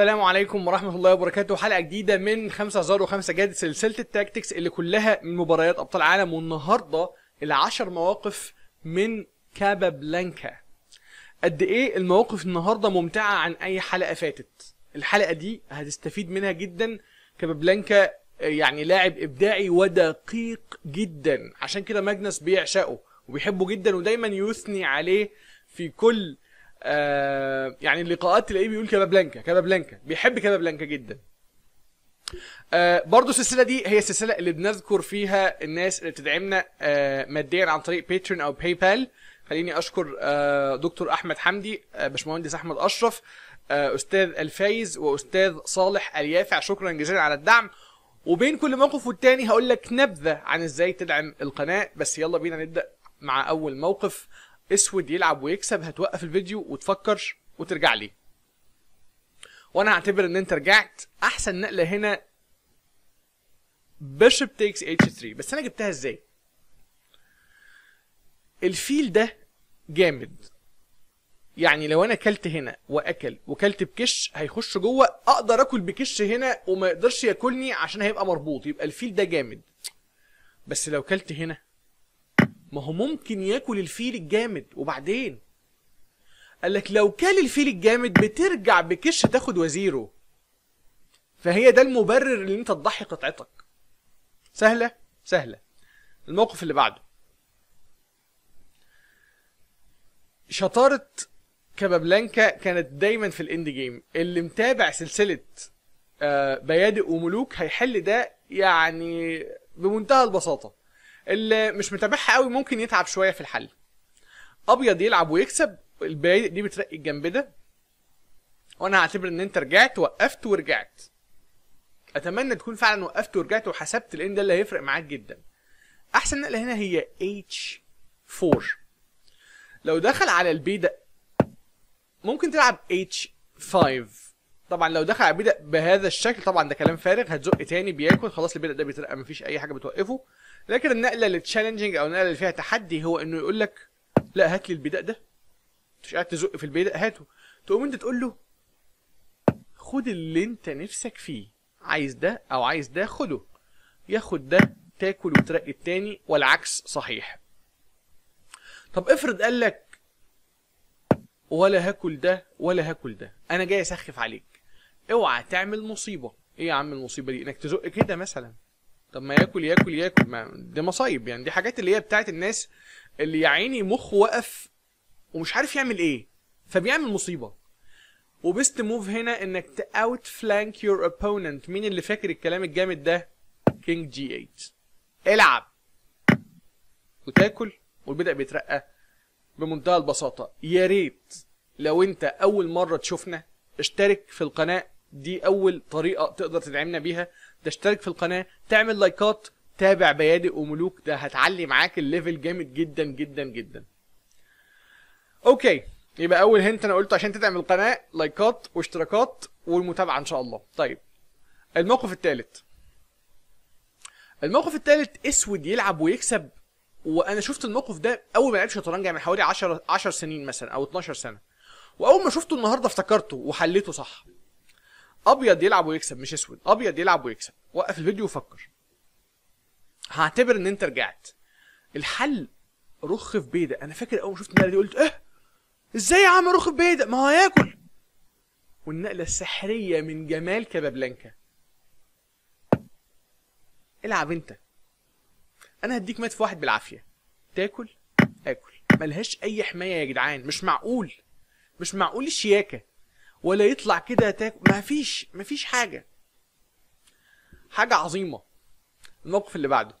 السلام عليكم ورحمة الله وبركاته حلقة جديدة من هزار وخمسة جاد سلسلة التاكتكس اللي كلها من مباريات أبطال العالم والنهاردة العشر مواقف من كابا بلانكا قد إيه المواقف النهاردة ممتعة عن أي حلقة فاتت الحلقة دي هتستفيد منها جدا كابا بلانكا يعني لاعب إبداعي ودقيق جدا عشان كده ماجنس بيعشقه وبيحبه جدا ودايما يثني عليه في كل آه، يعني اللقاءات تلاقيه بيقول كابابلانكا كابابلانكا بيحب كابابلانكا جدا آه، برضه السلسله دي هي السلسله اللي بنذكر فيها الناس اللي بتدعمنا آه، ماديا عن طريق باتريون او باي بال خليني اشكر دكتور احمد حمدي باشمهندس احمد اشرف استاذ الفايز واستاذ صالح اليافع شكرا جزيلا على الدعم وبين كل موقف والتاني هقول لك نبذه عن ازاي تدعم القناه بس يلا بينا نبدا مع اول موقف اسود يلعب ويكسب هتوقف الفيديو وتفكر وترجع ليه وانا هعتبر ان انت رجعت احسن نقله هنا بيشوب تيكس اتش 3 بس انا جبتها ازاي الفيل ده جامد يعني لو انا كلت هنا واكل وكلت بكش هيخش جوه اقدر اكل بكش هنا وما يقدرش ياكلني عشان هيبقى مربوط يبقى الفيل ده جامد بس لو كلت هنا ما هو ممكن ياكل الفيل الجامد وبعدين قال لك لو كل الفيل الجامد بترجع بكش تاخد وزيره فهي ده المبرر اللي انت تضحي قطعتك سهله سهله الموقف اللي بعده شطاره كابابلانكا كانت دايما في الاند جيم اللي متابع سلسله آه، بيادق وملوك هيحل ده يعني بمنتهى البساطه اللي مش متابعها قوي ممكن يتعب شويه في الحل ابيض يلعب ويكسب الباقي دي بترقي الجنب ده وانا هعتبر ان انت رجعت وقفت ورجعت اتمنى تكون فعلا وقفت ورجعت وحسبت لان ده اللي هيفرق معاك جدا احسن نقله هنا هي H4 لو دخل على البي ده ممكن تلعب H5 طبعا لو دخل على البي ده بهذا الشكل طبعا ده كلام فارغ هتزق تاني بياكل خلاص البي ده بيترقى مفيش اي حاجه بتوقفه لكن النقله التشالنجنج او النقله اللي فيها تحدي هو انه يقول لك لا هات لي البيدق ده مش قاعد تزق في البيدق هاته تقوم انت تقول له خد اللي انت نفسك فيه عايز ده او عايز ده خده ياخد ده تاكل وترقي التاني والعكس صحيح طب افرض قال لك ولا هاكل ده ولا هاكل ده انا جاي اسخف عليك اوعى تعمل مصيبه ايه يا عم المصيبه دي انك تزق كده مثلا طب ما ياكل ياكل ياكل ما دي مصايب يعني دي حاجات اللي هي بتاعت الناس اللي يا عيني مخه وقف ومش عارف يعمل ايه فبيعمل مصيبه وبست موف هنا انك تاوت فلانك يور اوبوننت مين اللي فاكر الكلام الجامد ده كينج جي 8 العب وتاكل والبدأ بيترقى بمنتهى البساطه يا ريت لو انت اول مره تشوفنا اشترك في القناه دي اول طريقه تقدر تدعمنا بيها تشترك في القناه تعمل لايكات تابع بيادق وملوك ده هتعلي معاك الليفل جامد جدا جدا جدا اوكي يبقى اول هنت انا قلته عشان تدعم القناه لايكات واشتراكات والمتابعه ان شاء الله طيب الموقف الثالث الموقف الثالث اسود يلعب ويكسب وانا شفت الموقف ده اول ما لعب شطرنج من يعني حوالي 10 10 سنين مثلا او 12 سنه واول ما شفته النهارده افتكرته وحليته صح ابيض يلعب ويكسب مش اسود ابيض يلعب ويكسب وقف الفيديو وفكر هعتبر ان انت رجعت الحل رخ في بيضه انا فاكر اول ما شفت النقله دي قلت ايه ازاي يا عم رخ في بيضه ما هو هياكل والنقله السحريه من جمال كابابلانكا العب انت انا هديك مات في واحد بالعافيه تاكل اكل ملهاش اي حمايه يا جدعان مش معقول مش معقول الشياكه ولا يطلع كده تاكل ما فيش ما فيش حاجه حاجه عظيمه الموقف اللي بعده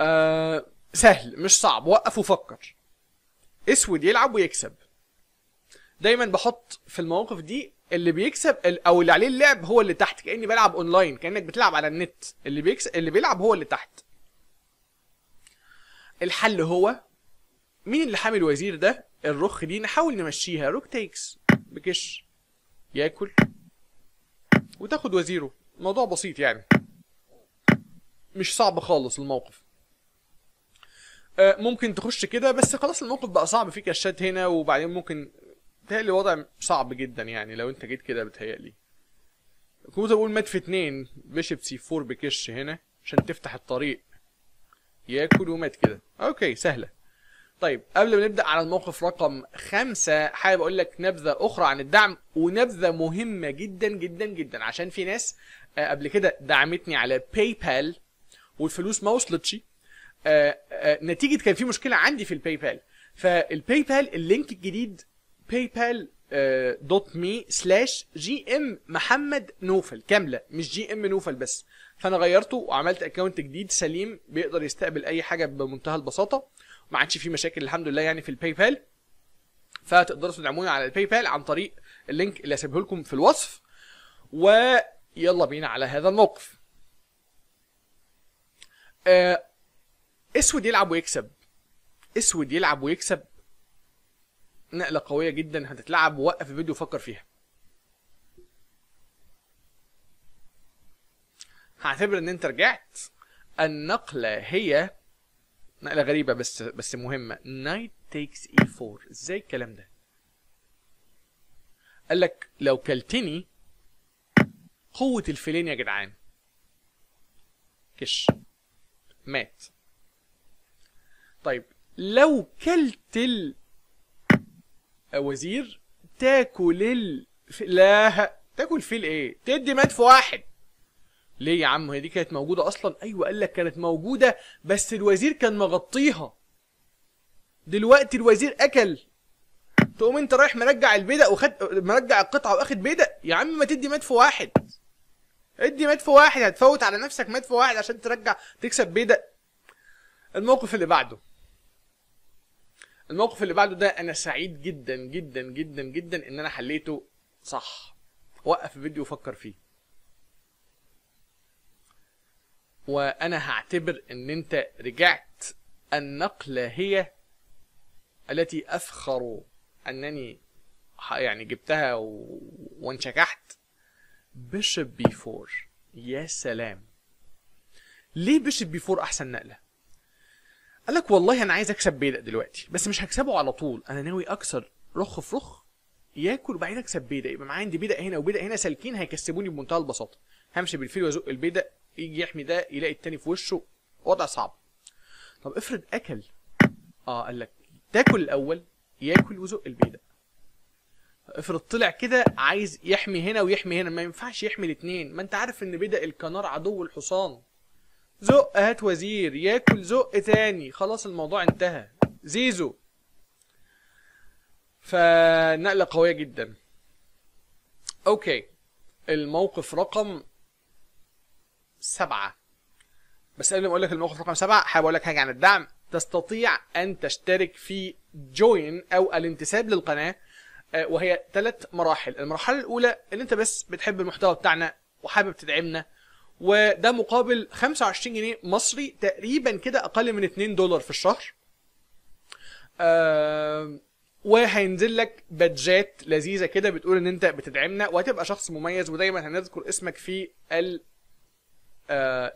آه سهل مش صعب وقف وفكر اسود يلعب ويكسب دايما بحط في المواقف دي اللي بيكسب او اللي عليه اللعب هو اللي تحت كاني بلعب اونلاين كانك بتلعب على النت اللي بيكسب اللي بيلعب هو اللي تحت الحل هو مين اللي حامي الوزير ده الرخ دي نحاول نمشيها روك تيكس بكش ياكل وتاخد وزيره الموضوع بسيط يعني مش صعب خالص الموقف آه، ممكن تخش كده بس خلاص الموقف بقى صعب في كشات هنا وبعدين ممكن بتهيألي الوضع صعب جدا يعني لو انت جيت كده بتهيألي كنت بقول مات في اتنين بيشب سي فور بكش هنا عشان تفتح الطريق ياكل ومات كده اوكي سهله طيب قبل ما نبدا على الموقف رقم خمسة حابب اقول لك نبذه اخرى عن الدعم ونبذه مهمه جدا جدا جدا عشان في ناس آه، قبل كده دعمتني على باي بال والفلوس ما وصلتش آه، آه، نتيجه كان في مشكله عندي في الباي بال فالباي بال اللينك الجديد باي بال دوت مي سلاش جي ام محمد نوفل كامله مش جي ام نوفل بس فانا غيرته وعملت اكونت جديد سليم بيقدر يستقبل اي حاجه بمنتهى البساطه ما عادش في مشاكل الحمد لله يعني في الباي بال فتقدروا تدعموني على الباي بال عن طريق اللينك اللي هسيبه لكم في الوصف ويلا بينا على هذا الموقف آه، اسود يلعب ويكسب اسود يلعب ويكسب نقله قويه جدا هتتلعب وقف الفيديو وفكر فيها هعتبر ان انت رجعت النقله هي نقله غريبه بس بس مهمه نايت تيكس اي 4 ازاي الكلام ده قال لك لو كلتني قوه الفيلين يا جدعان كش مات طيب لو كلت الوزير تاكل ال... لا تاكل فيل ايه تدي مات في واحد ليه يا عم هي دي كانت موجوده اصلا ايوه قال لك كانت موجوده بس الوزير كان مغطيها دلوقتي الوزير اكل تقوم انت رايح مرجع البدق وخد مرجع القطعه واخد بدق يا عم ما تدي مدفو واحد ادي مدفو واحد هتفوت على نفسك مدفو واحد عشان ترجع تكسب بدق الموقف اللي بعده الموقف اللي بعده ده انا سعيد جدا جدا جدا جدا ان انا حليته صح وقف الفيديو وفكر فيه وانا هعتبر ان انت رجعت النقلة هي التي افخر انني يعني جبتها وانشكحت بيشب بي فور يا سلام ليه بيشب بي فور احسن نقله قال لك والله انا عايز اكسب بيدق دلوقتي بس مش هكسبه على طول انا ناوي اكسر رخ في رخ ياكل وبعدين اكسب بيدق يبقى معايا عندي بيدق هنا وبيدق هنا سالكين هيكسبوني بمنتهى البساطه همشي بالفيل وازق البيدق يجي يحمي ده يلاقي التاني في وشه وضع صعب طب افرض اكل اه قال لك تاكل الاول ياكل وزق البيضة افرض طلع كده عايز يحمي هنا ويحمي هنا ما ينفعش يحمي الاثنين ما انت عارف ان بدأ الكنار عدو الحصان زق هات وزير ياكل زق تاني خلاص الموضوع انتهى زيزو فنقلة قوية جدا اوكي الموقف رقم سبعة بس قبل ما اقول لك الموقف رقم سبعة حابب اقول لك حاجة عن الدعم تستطيع ان تشترك في جوين او الانتساب للقناة آه، وهي ثلاث مراحل المرحلة الاولى ان انت بس بتحب المحتوى بتاعنا وحابب تدعمنا وده مقابل 25 جنيه مصري تقريبا كده اقل من 2 دولار في الشهر وهينزل لك بادجات لذيذه كده بتقول ان انت بتدعمنا وهتبقى شخص مميز ودايما هنذكر اسمك في ال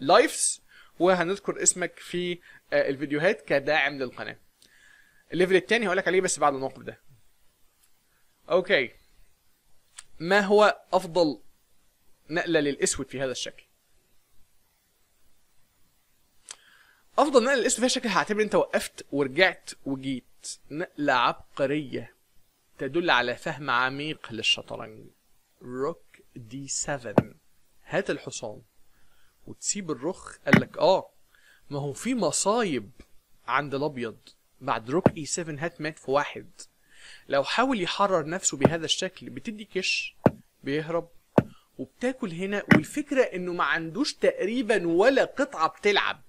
لايفز آه، وهنذكر اسمك في آه، الفيديوهات كداعم للقناه الليفل الثاني هقول لك عليه بس بعد الموقف ده اوكي ما هو افضل نقله للاسود في هذا الشكل افضل نقله للاسود في هذا الشكل هعتبر انت وقفت ورجعت وجيت نقله عبقريه تدل على فهم عميق للشطرنج روك دي 7 هات الحصان وتسيب الرخ قال لك اه ما هو في مصايب عند الابيض بعد روك اي 7 هات مات في واحد لو حاول يحرر نفسه بهذا الشكل بتدي كش بيهرب وبتاكل هنا والفكره انه ما عندوش تقريبا ولا قطعه بتلعب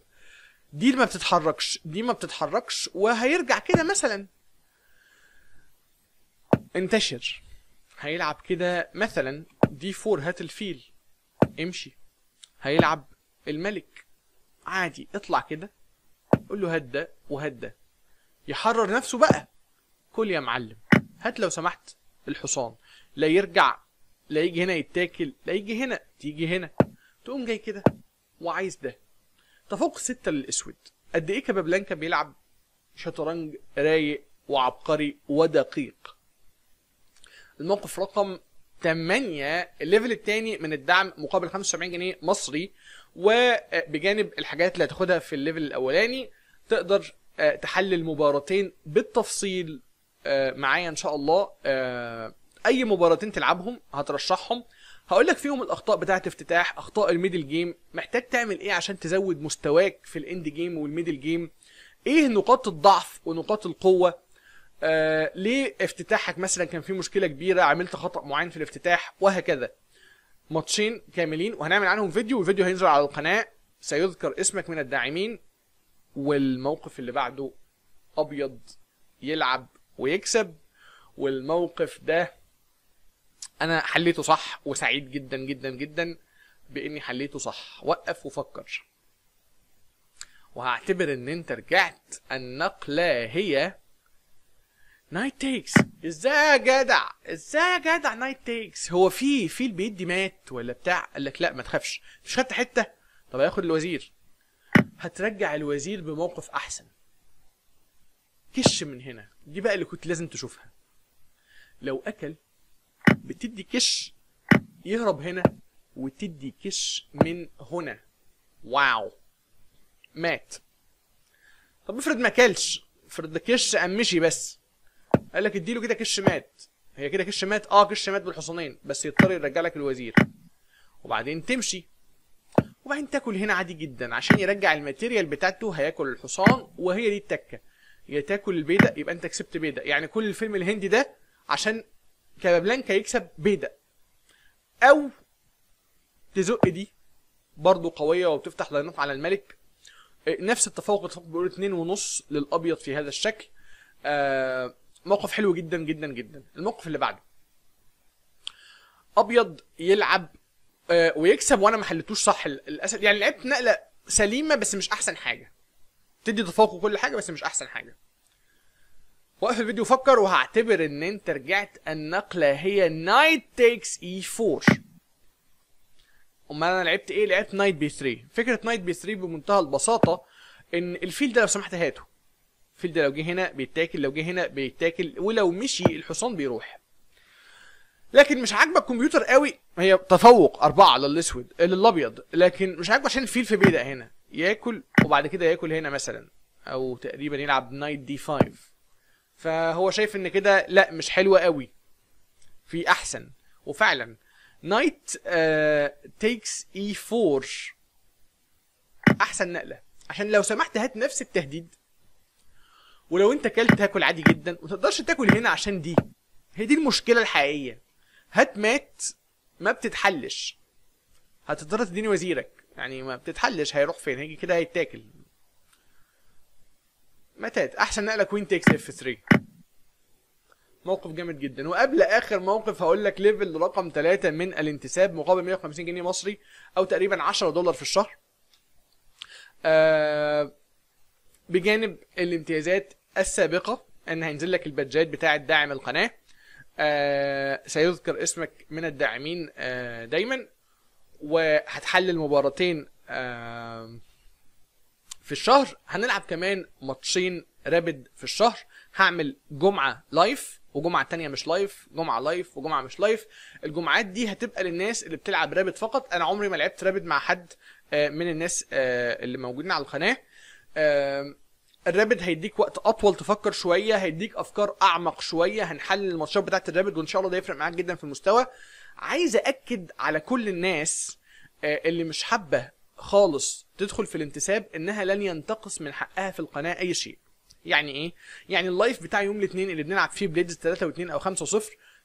دي ما بتتحركش دي ما بتتحركش وهيرجع كده مثلا انتشر هيلعب كده مثلا دي 4 هات الفيل امشي هيلعب الملك عادي اطلع كده قول له هدى وهدى يحرر نفسه بقى كل يا معلم هات لو سمحت الحصان لا يرجع لا يجي هنا يتاكل لا يجي هنا تيجي هنا تقوم جاي كده وعايز ده تفوق ستة للأسود قد إيه كابابلانكا بيلعب شطرنج رايق وعبقري ودقيق الموقف رقم 8 الليفل الثاني من الدعم مقابل 75 جنيه مصري وبجانب الحاجات اللي هتاخدها في الليفل الاولاني تقدر آه، تحلل مباراتين بالتفصيل آه، معايا ان شاء الله آه، اي مباراتين تلعبهم هترشحهم هقول لك فيهم الاخطاء بتاعه افتتاح اخطاء الميدل جيم محتاج تعمل ايه عشان تزود مستواك في الاند جيم والميدل جيم ايه نقاط الضعف ونقاط القوه آه، ليه افتتاحك مثلا كان فيه مشكله كبيره عملت خطا معين في الافتتاح وهكذا ماتشين كاملين وهنعمل عنهم فيديو والفيديو هينزل على القناه سيذكر اسمك من الداعمين والموقف اللي بعده ابيض يلعب ويكسب والموقف ده انا حليته صح وسعيد جدا جدا جدا باني حليته صح وقف وفكر وهعتبر ان انت رجعت النقله هي نايت تيكس ازاي يا جدع ازاي يا جدع نايت تيكس هو في في اللي بيدي مات ولا بتاع قال لك لا ما تخافش مش خدت حته طب هياخد الوزير هترجع الوزير بموقف احسن كش من هنا دي بقى اللي كنت لازم تشوفها لو اكل بتدي كش يهرب هنا وتدي كش من هنا واو مات طب افرض ما اكلش افرض كش امشي بس قال لك اديله كده كش مات هي كده كش مات اه كش مات بالحصانين بس يضطر يرجع لك الوزير وبعدين تمشي وبعدين تاكل هنا عادي جدا عشان يرجع الماتيريال بتاعته هياكل الحصان وهي دي التكه يا تاكل البيضه يبقى انت كسبت بيضه يعني كل الفيلم الهندي ده عشان كابابلانكا يكسب بيضه او تزق دي برضه قويه وبتفتح لاينات على الملك نفس التفوق التفوق بيقول اتنين ونص للابيض في هذا الشكل آه موقف حلو جدا جدا جدا الموقف اللي بعده ابيض يلعب آه، ويكسب وانا ما حلتوش صح للاسف يعني لعبت نقله سليمه بس مش احسن حاجه تدي تفوق وكل حاجه بس مش احسن حاجه وقف الفيديو فكر وهعتبر ان انت رجعت النقله هي نايت تيكس اي 4 امال انا لعبت ايه لعبت نايت بي 3 فكره نايت بي 3 بمنتهى البساطه ان الفيل ده لو سمحت هاته الفيل ده لو جه هنا بيتاكل لو جه هنا بيتاكل ولو مشي الحصان بيروح لكن مش عاجبه الكمبيوتر قوي هي تفوق أربعة للأسود للأبيض لكن مش عاجبه عشان الفيل في بيدق هنا ياكل وبعد كده ياكل هنا مثلا أو تقريبا يلعب نايت دي 5 فهو شايف إن كده لا مش حلوة قوي في أحسن وفعلا نايت تيكس اي 4 احسن نقله عشان لو سمحت هات نفس التهديد ولو انت كلت تاكل عادي جدا تقدرش تاكل هنا عشان دي هي دي المشكله الحقيقيه هات مات ما بتتحلش هتضطر تديني وزيرك يعني ما بتتحلش هيروح فين هيجي كده هيتاكل ماتت احسن نقله كوين تكس اف 3 موقف جامد جدا وقبل اخر موقف هقول لك ليفل رقم 3 من الانتساب مقابل 150 جنيه مصري او تقريبا 10 دولار في الشهر آه بجانب الامتيازات السابقه ان هينزل لك البادجات بتاعه داعم القناه آه سيذكر اسمك من الداعمين آه دايما وهتحلل مباراتين آه في الشهر هنلعب كمان ماتشين رابد في الشهر هعمل جمعه لايف وجمعه تانية مش لايف جمعه لايف وجمعه مش لايف الجمعات دي هتبقى للناس اللي بتلعب رابد فقط انا عمري ما لعبت رابد مع حد آه، من الناس آه، اللي موجودين على القناه الرابد هيديك وقت اطول تفكر شويه هيديك افكار اعمق شويه هنحلل الماتشات بتاعه الرابد وان شاء الله ده يفرق معاك جدا في المستوى عايز اكد على كل الناس آه، اللي مش حابه خالص تدخل في الانتساب انها لن ينتقص من حقها في القناه اي شيء يعني ايه يعني اللايف بتاع يوم الاثنين اللي بنلعب فيه بليدز 3 و2 او 5 و0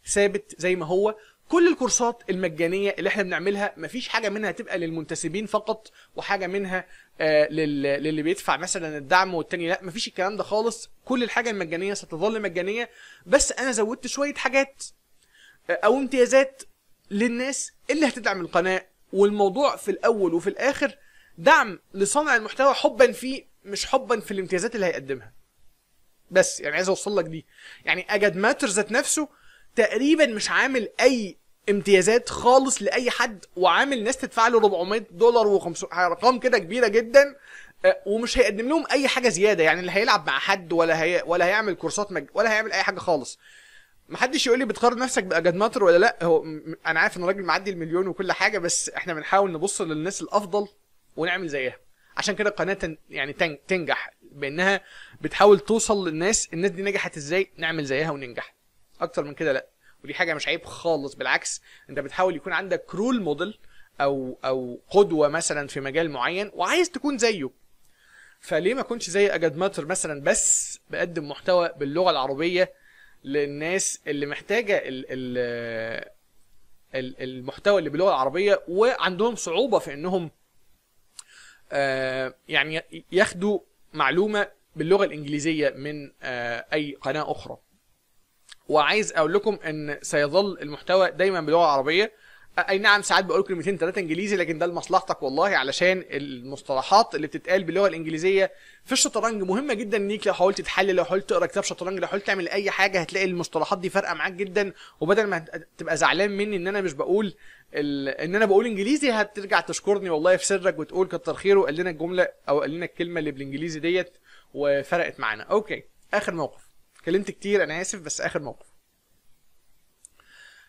ثابت زي ما هو كل الكورسات المجانيه اللي احنا بنعملها مفيش حاجه منها تبقى للمنتسبين فقط وحاجه منها آه، للي بيدفع مثلا الدعم والتاني لا مفيش الكلام ده خالص كل الحاجه المجانيه ستظل مجانيه بس انا زودت شويه حاجات آه، او امتيازات للناس اللي هتدعم القناه والموضوع في الاول وفي الاخر دعم لصانع المحتوى حبا فيه مش حبا في الامتيازات اللي هيقدمها بس يعني عايز اوصل لك دي يعني اجد ماتر ذات نفسه تقريبا مش عامل اي امتيازات خالص لاي حد وعامل ناس تدفع له 400 دولار و500 ارقام كده كبيره جدا آه، ومش هيقدم لهم اي حاجه زياده يعني اللي هيلعب مع حد ولا هي ولا هيعمل كورسات مج... ولا هيعمل اي حاجه خالص محدش يقول لي بتقارن نفسك باجاد ماتر ولا لا هو انا عارف ان الراجل معدي المليون وكل حاجه بس احنا بنحاول نبص للناس الافضل ونعمل زيها عشان كده القناه تن... يعني تن... تنجح بانها بتحاول توصل للناس الناس دي نجحت ازاي نعمل زيها وننجح اكتر من كده لا ودي حاجه مش عيب خالص بالعكس انت بتحاول يكون عندك رول موديل او او قدوه مثلا في مجال معين وعايز تكون زيه فليه ما كنتش زي اجاد ماتر مثلا بس بقدم محتوى باللغه العربيه للناس اللي محتاجه ال ال المحتوى اللي باللغه العربيه وعندهم صعوبه في انهم آه، يعني ياخدوا معلومه باللغه الانجليزيه من آه، اي قناه اخرى وعايز اقول لكم ان سيظل المحتوى دايما باللغه العربيه اي نعم ساعات بقول كلمتين ثلاثه انجليزي لكن ده لمصلحتك والله علشان المصطلحات اللي بتتقال باللغه الانجليزيه في الشطرنج مهمه جدا ليك لو حاولت تحلل لو حاولت تقرا كتاب شطرنج لو حاولت تعمل اي حاجه هتلاقي المصطلحات دي فارقه معاك جدا وبدل ما تبقى زعلان مني ان انا مش بقول ال... ان انا بقول انجليزي هترجع تشكرني والله في سرك وتقول كتر خيره قال لنا الجمله او قال لنا الكلمه اللي بالانجليزي ديت وفرقت معانا اوكي اخر موقف اتكلمت كتير انا اسف بس اخر موقف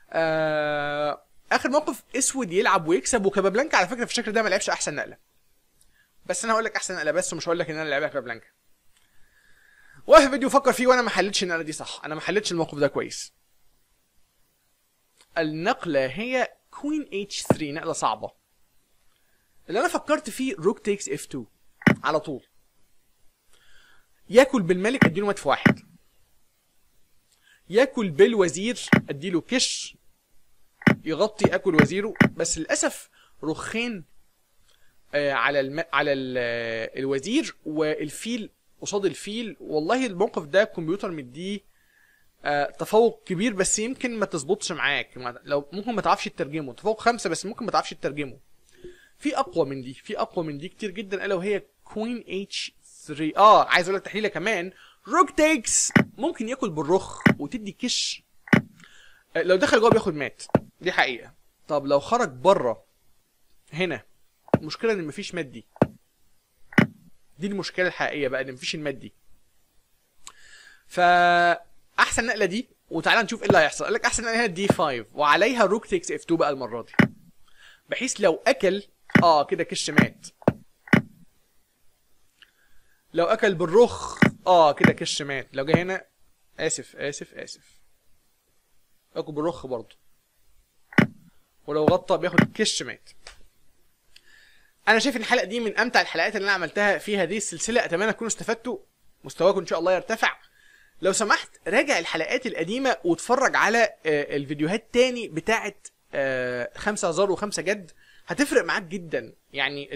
آه اخر موقف اسود يلعب ويكسب وكابابلانكا على فكره في الشكل ده ما لعبش احسن نقله بس انا هقول لك احسن نقله بس ومش هقول لك ان انا لعبها كابابلانكا واقف فيديو فكر فيه وانا ما حلتش النقله دي صح انا ما حلتش الموقف ده كويس النقله هي كوين اتش 3 نقله صعبه اللي انا فكرت فيه روك تيكس اف 2 على طول ياكل بالملك اديله في واحد ياكل بالوزير اديله كش يغطي اكل وزيره بس للاسف رخين آه، على الم... على ال... آه، الوزير والفيل قصاد الفيل والله الموقف ده الكمبيوتر مديه آه، تفوق كبير بس يمكن ما تظبطش معاك لو ممكن ما تعرفش تترجمه تفوق خمسة بس ممكن ما تعرفش تترجمه في اقوى من دي في اقوى من دي كتير جدا الا وهي كوين اتش 3 اه عايز اقول لك تحليله كمان روك تيكس ممكن ياكل بالرخ وتدي كش آه، لو دخل جوه بياخد مات دي حقيقه طب لو خرج بره هنا المشكله ان مفيش مادي دي المشكله الحقيقيه بقى ان مفيش المادي فاحسن نقله دي وتعالى نشوف ايه اللي هيحصل قال لك احسن نقله هنا دي 5 وعليها روك تيكس اف 2 بقى المره دي بحيث لو اكل اه كده كش مات لو اكل بالرخ اه كده كش مات لو جه هنا اسف اسف اسف اكل بالرخ برضه ولو غطى بياخد كش مات انا شايف ان الحلقه دي من امتع الحلقات اللي انا عملتها في هذه السلسله اتمنى تكونوا استفدتوا مستواكم ان شاء الله يرتفع لو سمحت راجع الحلقات القديمه واتفرج على آه، الفيديوهات تاني بتاعه آه، خمسه هزار وخمسه جد هتفرق معاك جدا يعني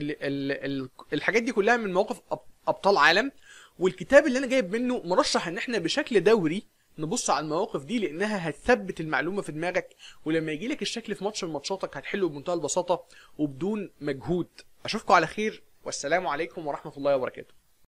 الحاجات دي كلها من مواقف ابطال عالم والكتاب اللي انا جايب منه مرشح ان احنا بشكل دوري نبص على المواقف دي لانها هتثبت المعلومه في دماغك ولما يجي لك الشكل في ماتش من ماتشاتك هتحله بمنتهى البساطه وبدون مجهود اشوفكم على خير والسلام عليكم ورحمه الله وبركاته